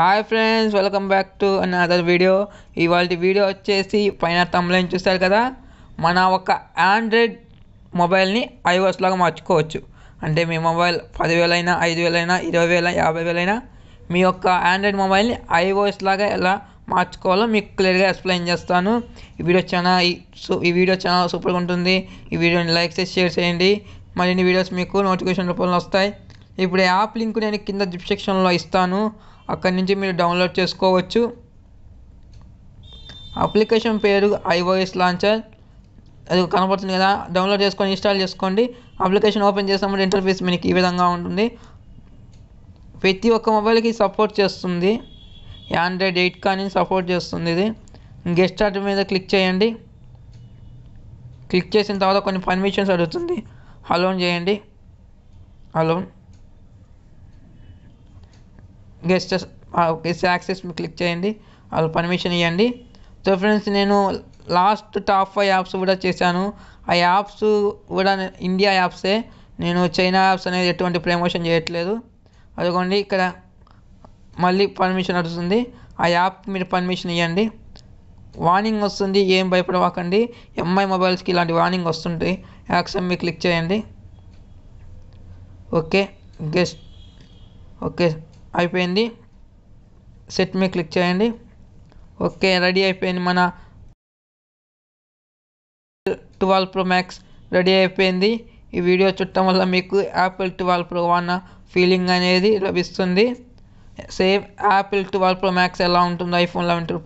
hi friends welcome back to another video ఇవాళ video వచ్చేసి పైన తమ్ములని చూస్తారు కదా మన ఒక ఆండ్రాయిడ్ మొబైల్ని లాగా మార్చుకోవచ్చు అంటే మీ మొబైల్ పదివేలైనా ఐదు వేలైనా ఇరవై వేల యాభై వేలైనా మీ యొక్క ఆండ్రాయిడ్ మొబైల్ని ఐఓఎస్ లాగా ఎలా మార్చుకోవాలో మీకు క్లియర్గా ఎక్స్ప్లెయిన్ చేస్తాను ఈ వీడియో చాలా ఈ వీడియో చాలా సూపర్గా ఉంటుంది ఈ వీడియోని లైక్ చేసి షేర్ చేయండి మరిన్ని వీడియోస్ మీకు నోటిఫికేషన్ రూపంలో వస్తాయి ఇప్పుడు యాప్ లింక్ నేను కింద డిస్క్రిప్షన్లో ఇస్తాను అక్కడి నుంచి మీరు డౌన్లోడ్ చేసుకోవచ్చు అప్లికేషన్ పేరు ఐఓఎస్ లాంచర్ అది కనపడుతుంది కదా డౌన్లోడ్ చేసుకొని ఇన్స్టాల్ చేసుకోండి అప్లికేషన్ ఓపెన్ చేసినప్పుడు ఇంటర్ఫేస్ మీకు ఈ విధంగా ఉంటుంది ప్రతి ఒక్క మొబైల్కి సపోర్ట్ చేస్తుంది ఆండ్రాయిడ్ ఎయిట్ కానీ సపోర్ట్ చేస్తుంది ఇది గెస్ట్ ఆర్డర్ మీద క్లిక్ చేయండి క్లిక్ చేసిన తర్వాత కొన్ని పర్మిషన్స్ అడుగుతుంది హలోన్ చేయండి allow guest guest access click చేయండి వాళ్ళు పర్మిషన్ ఇవ్వండి సో ఫ్రెండ్స్ నేను లాస్ట్ టాప్ ఫైవ్ యాప్స్ కూడా చేశాను ఆ యాప్స్ కూడా ఇండియా యాప్సే నేను చైనా యాప్స్ అనేది ఎటువంటి ప్రమోషన్ చేయట్లేదు అదిగోండి ఇక్కడ మళ్ళీ పర్మిషన్ నడుస్తుంది ఆ యాప్ మీరు పర్మిషన్ ఇవ్వండి వార్నింగ్ వస్తుంది ఏం భయపడవాకండి ఎంఐ మొబైల్స్కి ఇలాంటి వార్నింగ్ వస్తుంటాయి యాక్సెమ్ మీ క్లిక్ చేయండి ఓకే గెస్ట్ ఓకే అయిపోయింది సెట్ మీద క్లిక్ చేయండి ఓకే రెడీ అయిపోయింది మన ట్వెల్వ్ ప్రో మ్యాక్స్ రెడీ అయిపోయింది ఈ వీడియో చుట్టం వల్ల మీకు యాపిల్ ట్వెల్వ్ ప్రో అన్న ఫీలింగ్ అనేది లభిస్తుంది same Apple twelve pro max ఎలా ఉంటుందో iPhone eleven to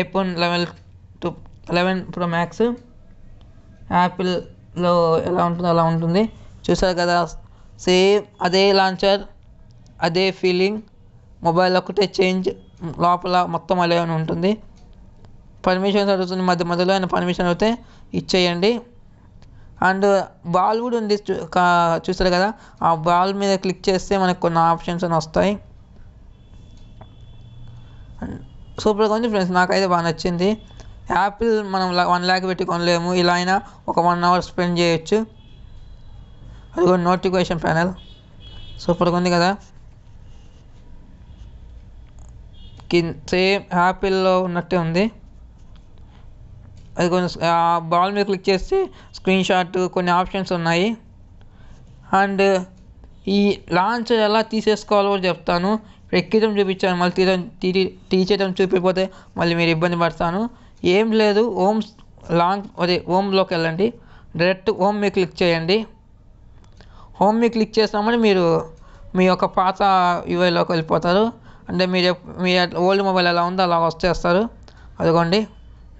iPhone eleven to eleven pro max యాపిల్లో ఎలా ఉంటుందో అలా ఉంటుంది చూసారు కదా సేమ్ అదే లాంచర్ అదే ఫీలింగ్ మొబైల్ ఒకటే చేంజ్ లోపల మొత్తం అలానే ఉంటుంది పర్మిషన్ అడుగుతుంది మధ్య మధ్యలో ఆయన పర్మిషన్ అడిగితే ఇచ్చేయండి అండ్ బాల్ కూడా ఉంది చూస్తారు కదా ఆ బాల్ మీద క్లిక్ చేస్తే మనకు కొన్ని ఆప్షన్స్ అని వస్తాయి సూపర్గా ఉంది ఫ్రెండ్స్ నాకైతే బాగా నచ్చింది యాపిల్ మనం వన్ ల్యాక్ పెట్టి కొనలేము ఇలా అయినా ఒక వన్ అవర్ స్పెండ్ చేయొచ్చు అది కూడా నోటిఫికేషన్ ప్యానల్ సూపర్గా ఉంది కదా సేమ్ యాపిల్లో ఉన్నట్టే ఉంది అది కొంచెం ఆ బాల్ మీద క్లిక్ చేస్తే స్క్రీన్ షాట్ కొన్ని ఆప్షన్స్ ఉన్నాయి అండ్ ఈ లాంచ్ ఎలా తీసేసుకోవాలో కూడా చెప్తాను ఇప్పుడు చూపించాను మళ్ళీ తీయడం తీ తీసేయడం చూపిపోతే మళ్ళీ మీరు ఇబ్బంది పడతాను ఏం లేదు ఓమ్ లాంగ్ అదే హోమ్లోకి వెళ్ళండి డైరెక్ట్ హోమ్ మీ క్లిక్ చేయండి హోమ్ మీ క్లిక్ చేసినామని మీరు మీ యొక్క పాత యూఐలోకి వెళ్ళిపోతారు అంటే మీరు మీ ఓల్డ్ మొబైల్ ఎలా ఉందో అలా వచ్చేస్తారు అదిగోండి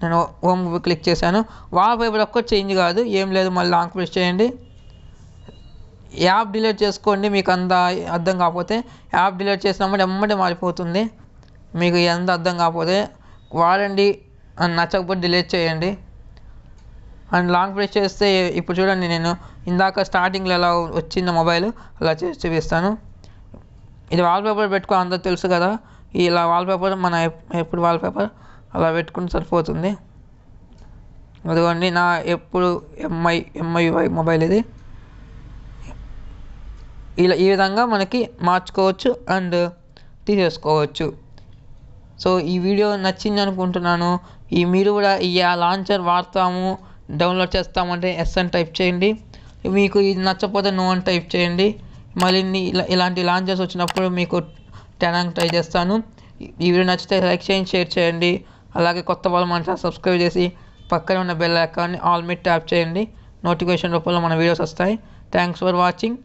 నేను హోమ్ క్లిక్ చేశాను వాల్ పేపర్ ఒక్క చేంజ్ కాదు ఏం లేదు మళ్ళీ లాంగ్ ప్రెస్ చేయండి యాప్ డిలీట్ చేసుకోండి మీకు అంత అర్థం కాకపోతే యాప్ డిలీట్ చేసినప్పుడు ఎమ్మటే మారిపోతుంది మీకు ఎంత అర్థం కాకపోతే వాడండి అని నచ్చకపోతే డిలీట్ చేయండి అండ్ లాంగ్ ప్రెస్ చేస్తే ఇప్పుడు చూడండి నేను ఇందాక స్టార్టింగ్లో ఎలా వచ్చిందో మొబైల్ అలా చేసి చూపిస్తాను ఇది వాల్పేపర్ పెట్టుకో అందరు తెలుసు కదా ఇలా వాల్పేపర్ మన ఎప్పుడు వాల్పేపర్ అలా పెట్టుకుని సరిపోతుంది అదిగోండి నా ఎప్పుడు ఎంఐ వై మొబైల్ ఇది ఇలా ఈ విధంగా మనకి మార్చుకోవచ్చు అండ్ తీసేసుకోవచ్చు సో ఈ వీడియో నచ్చింది అనుకుంటున్నాను ఈ మీరు కూడా ఈ ఆ లాంచర్ వాడతాము డౌన్లోడ్ చేస్తామంటే ఎస్ అని టైప్ చేయండి మీకు ఇది నచ్చకపోతే నో అని టైప్ చేయండి మరిన్ని ఇలాంటి లాంచెస్ వచ్చినప్పుడు మీకు టెనాంగ్ ట్రై చేస్తాను ఈ వీడియో నచ్చితే లైక్ చేయండి షేర్ చేయండి అలాగే కొత్త వాళ్ళు మన సబ్స్క్రైబ్ చేసి పక్కన ఉన్న బెల్ ఐకాన్ని ఆల్ మీ ట్యాప్ చేయండి నోటిఫికేషన్ రూపంలో మన వీడియోస్ వస్తాయి థ్యాంక్స్ ఫర్ వాచింగ్